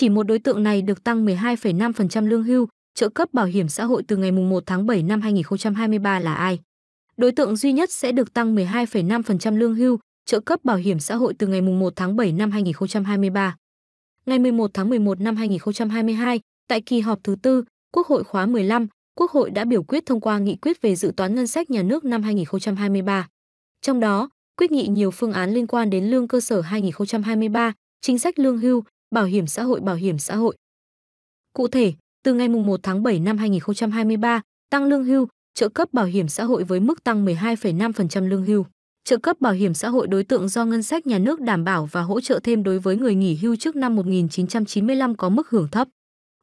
Chỉ một đối tượng này được tăng 12,5% lương hưu, trợ cấp bảo hiểm xã hội từ ngày 1 tháng 7 năm 2023 là ai? Đối tượng duy nhất sẽ được tăng 12,5% lương hưu, trợ cấp bảo hiểm xã hội từ ngày 1 tháng 7 năm 2023. Ngày 11 tháng 11 năm 2022, tại kỳ họp thứ tư, Quốc hội khóa 15, Quốc hội đã biểu quyết thông qua nghị quyết về dự toán ngân sách nhà nước năm 2023. Trong đó, quyết nghị nhiều phương án liên quan đến lương cơ sở 2023, chính sách lương hưu, bảo hiểm xã hội bảo hiểm xã hội. Cụ thể, từ ngày 1 tháng 7 năm 2023, tăng lương hưu, trợ cấp bảo hiểm xã hội với mức tăng 12,5% lương hưu. Trợ cấp bảo hiểm xã hội đối tượng do ngân sách nhà nước đảm bảo và hỗ trợ thêm đối với người nghỉ hưu trước năm 1995 có mức hưởng thấp.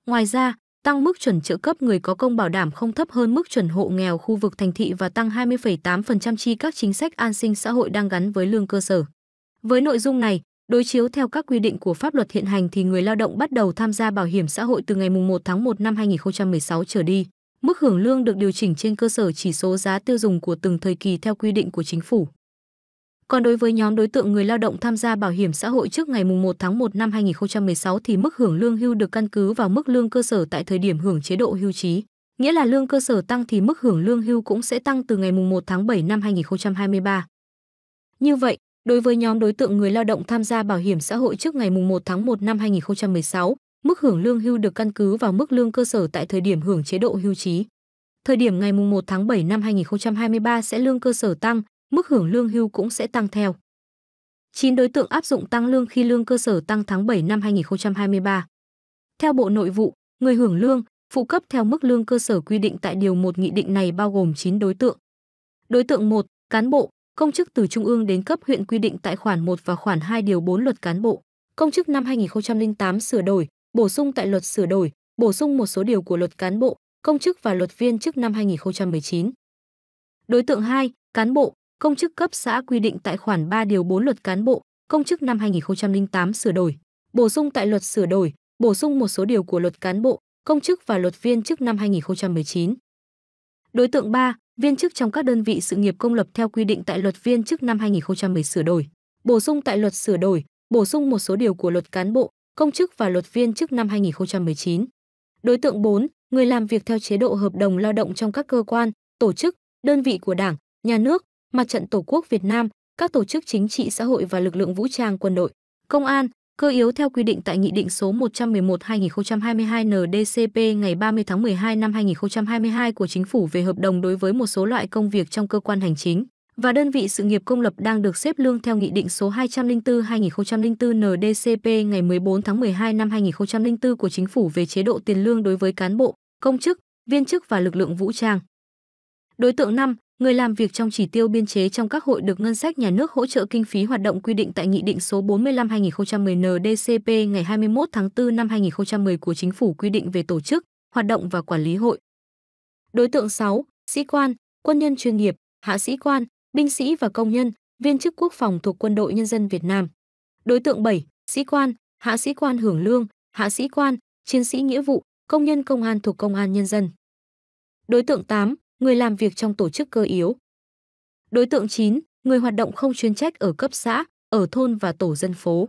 Ngoài ra, tăng mức chuẩn trợ cấp người có công bảo đảm không thấp hơn mức chuẩn hộ nghèo khu vực thành thị và tăng 20,8% chi các chính sách an sinh xã hội đang gắn với lương cơ sở. Với nội dung này, Đối chiếu theo các quy định của pháp luật hiện hành thì người lao động bắt đầu tham gia bảo hiểm xã hội từ ngày 1 tháng 1 năm 2016 trở đi. Mức hưởng lương được điều chỉnh trên cơ sở chỉ số giá tiêu dùng của từng thời kỳ theo quy định của chính phủ. Còn đối với nhóm đối tượng người lao động tham gia bảo hiểm xã hội trước ngày 1 tháng 1 năm 2016 thì mức hưởng lương hưu được căn cứ vào mức lương cơ sở tại thời điểm hưởng chế độ hưu trí. Nghĩa là lương cơ sở tăng thì mức hưởng lương hưu cũng sẽ tăng từ ngày 1 tháng 7 năm 2023. Như vậy, Đối với nhóm đối tượng người lao động tham gia bảo hiểm xã hội trước ngày 1 tháng 1 năm 2016, mức hưởng lương hưu được căn cứ vào mức lương cơ sở tại thời điểm hưởng chế độ hưu trí. Thời điểm ngày 1 tháng 7 năm 2023 sẽ lương cơ sở tăng, mức hưởng lương hưu cũng sẽ tăng theo. 9 đối tượng áp dụng tăng lương khi lương cơ sở tăng tháng 7 năm 2023. Theo Bộ Nội vụ, người hưởng lương, phụ cấp theo mức lương cơ sở quy định tại Điều 1 Nghị định này bao gồm 9 đối tượng. Đối tượng 1, cán bộ, Công chức từ trung ương đến cấp huyện quy định tại khoản 1 và khoản 2 điều 4 luật cán bộ. Công chức năm 2008 sửa đổi, bổ sung tại luật sửa đổi, bổ sung một số điều của luật cán bộ, công chức và luật viên chức năm 2019. Đối tượng 2, cán bộ, công chức cấp xã quy định tại khoản 3 điều 4 luật cán bộ, công chức năm 2008 sửa đổi, bổ sung tại luật sửa đổi, bổ sung một số điều của luật cán bộ, công chức và luật viên chức năm 2019. Đối tượng 3, viên chức trong các đơn vị sự nghiệp công lập theo quy định tại luật viên chức năm 2010 sửa đổi, bổ sung tại luật sửa đổi, bổ sung một số điều của luật cán bộ, công chức và luật viên chức năm 2019. Đối tượng 4, người làm việc theo chế độ hợp đồng lao động trong các cơ quan, tổ chức, đơn vị của Đảng, Nhà nước, Mặt trận Tổ quốc Việt Nam, các tổ chức chính trị xã hội và lực lượng vũ trang quân đội, công an, cơ yếu theo quy định tại Nghị định số 111-2022 NDCP ngày 30 tháng 12 năm 2022 của Chính phủ về hợp đồng đối với một số loại công việc trong cơ quan hành chính và đơn vị sự nghiệp công lập đang được xếp lương theo Nghị định số 204-2004 NDCP ngày 14 tháng 12 năm 2004 của Chính phủ về chế độ tiền lương đối với cán bộ, công chức, viên chức và lực lượng vũ trang. Đối tượng 5. Người làm việc trong chỉ tiêu biên chế trong các hội được ngân sách nhà nước hỗ trợ kinh phí hoạt động quy định tại Nghị định số 45/2010 NDCP ngày 21 tháng 4 năm 2010 của Chính phủ quy định về tổ chức, hoạt động và quản lý hội. Đối tượng 6, sĩ quan, quân nhân chuyên nghiệp, hạ sĩ quan, binh sĩ và công nhân, viên chức quốc phòng thuộc Quân đội Nhân dân Việt Nam. Đối tượng 7, sĩ quan, hạ sĩ quan hưởng lương, hạ sĩ quan, chiến sĩ nghĩa vụ, công nhân công an thuộc Công an Nhân dân. Đối tượng 8, người làm việc trong tổ chức cơ yếu. Đối tượng 9, người hoạt động không chuyên trách ở cấp xã, ở thôn và tổ dân phố.